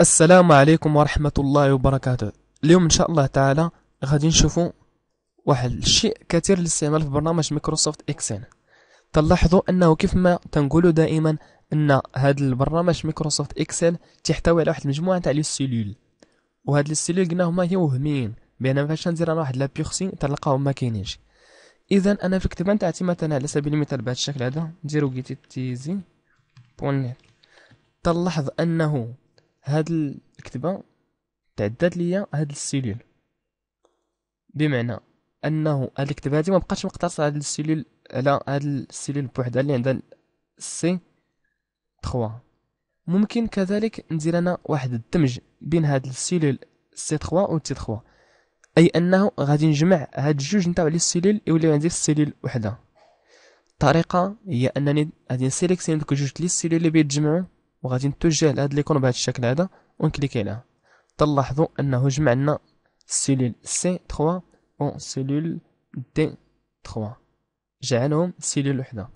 السلام عليكم ورحمة الله وبركاته اليوم إن شاء الله تعالى غادي نشوفوا واحد الشيء كثير للاستعمال في برنامج مايكروسوفت اكسل تلاحظوا انه كيف ما تنقولوا دائما ان هذا البرنامج مايكروسوفت اكسل تحتوي على واحد المجموعه تاع لي سيلول وهاد لي سيلول قلنا هما هي وهميين بان فاش ندير انا واحد لابيغسي تلقاهم ما كاينينش اذا انا في الكتابه تاعتي مثلا على سبيل المثال بهذا الشكل هذا نديرو جيتي تيزي بونيت تلاحظ انه هاد الكتبه تعدات ليا هاد السيلول بمعنى انه هاد الكتبه هادي ما بقاتش مقتصره على هاد السيلول على هاد السيلول بوحدها اللي عندها سي 3 ممكن كذلك ندير انا واحد الدمج بين هاد السيلول سي 3 و تي 3 اي انه غادي نجمع هاد الجوج نتاع لي سيلول يوليو عندي سيلول وحده الطريقه هي انني غادي نسيليكسيون دوك جوج لي سيلول اللي بيتجمعوا وغادي نتوجه لهاد ليكون بهذا الشكل هذا ونكليكي عليها تلاحظوا انه جمع لنا سيلول سي 3 و سيلول دي 3 جعلهم سيلول وحده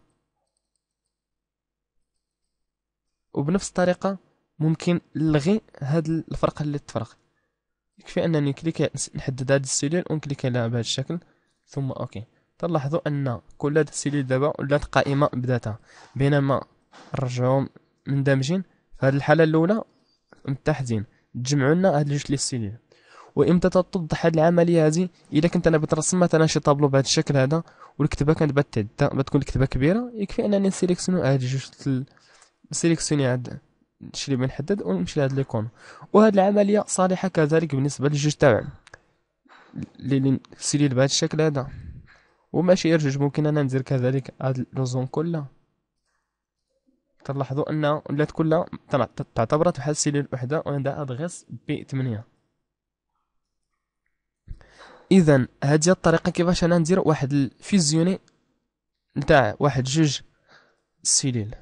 وبنفس الطريقه ممكن نلغي هاد الفرق اللي تفرق يكفي انني كليك نحدد هاد السيلول ونكليك عليها بهذا الشكل ثم اوكي تلاحظوا ان كل هاد السيلول دابا ولات قائمه بذاتها بينما نرجعهم مندمجين في هذه الحاله الاولى متحدين تجمعوا لنا هاد جوج لي ستيليل وامتى تتضح هاد العمليه هذه الا كنت انا بترسم مثلا شي طابلو بهذا الشكل هذا والكتبه كانت بتعدى بتكون الكتبه كبيره يكفي انني نسيليكسيونو هاد جوج نسيليكسيوني هاد الشيء اللي بنحدد ونمشي لهاد ليكون وهاد العمليه صالحه كذلك بالنسبه للجوج تاع لي سيليل بهذا الشكل هذا وماشي غير جوج ممكن انا ندير كذلك هاد لوزون كلها تلاحظوا أن ولات كلها تعتبرت بحال سليل الوحدة وعندها ادغيس بي 8 إذا هذه الطريقة كيفاش أنا ندير واحد الفيزيوني نتاع واحد جوج سليل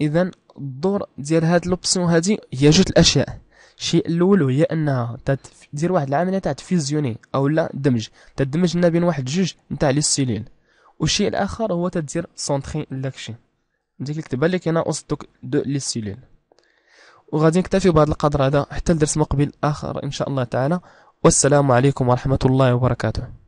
إذا الدور ديال هاد لوبسيون هادي هي جوج الأشياء الشيء الاول هي انها تدير واحد العمليه تاع تفيزيوني او لا دمج تدمج ما بين واحد جوج نتاع لي سيلول والشيء الاخر هو تدير سونتري لاكشي نجيك نكتبها لك هنا اوستوك دو لي سيلول وغادي نكتفيو بهذا القدر هذا حتى لدرس مقبل اخر ان شاء الله تعالى والسلام عليكم ورحمه الله وبركاته